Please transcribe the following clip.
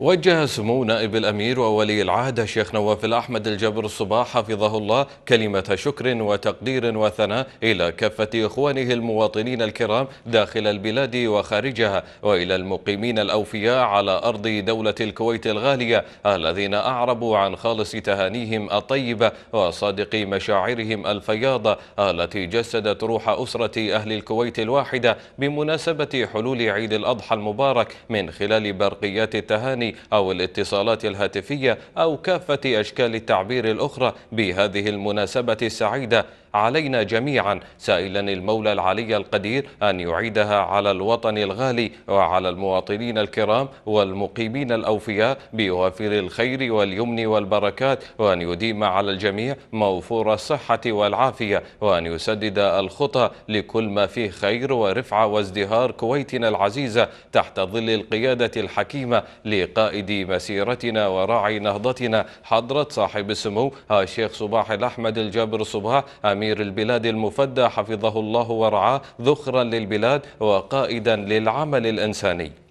وجه سمو نائب الأمير وولي العهد الشيخ نواف الأحمد الجبر الصباح حفظه الله كلمة شكر وتقدير وثناء إلى كافة إخوانه المواطنين الكرام داخل البلاد وخارجها وإلى المقيمين الأوفياء على أرض دولة الكويت الغالية الذين أعربوا عن خالص تهانيهم الطيبة وصادق مشاعرهم الفياضة التي جسدت روح أسرة أهل الكويت الواحدة بمناسبة حلول عيد الأضحى المبارك من خلال برقيات التهاني أو الاتصالات الهاتفية أو كافة أشكال التعبير الأخرى بهذه المناسبة السعيدة علينا جميعا سائلا المولى العلي القدير أن يعيدها على الوطن الغالي وعلى المواطنين الكرام والمقيمين الأوفياء بوافر الخير واليمن والبركات وأن يديم على الجميع موفور الصحة والعافية وأن يسدد الخطى لكل ما فيه خير ورفعة وازدهار كويتنا العزيزة تحت ظل القيادة الحكيمة لقيادة قائد مسيرتنا وراعي نهضتنا حضرة صاحب السمو الشيخ صباح الأحمد الجابر صباح أمير البلاد المفدى حفظه الله ورعاه ذخرا للبلاد وقائدا للعمل الإنساني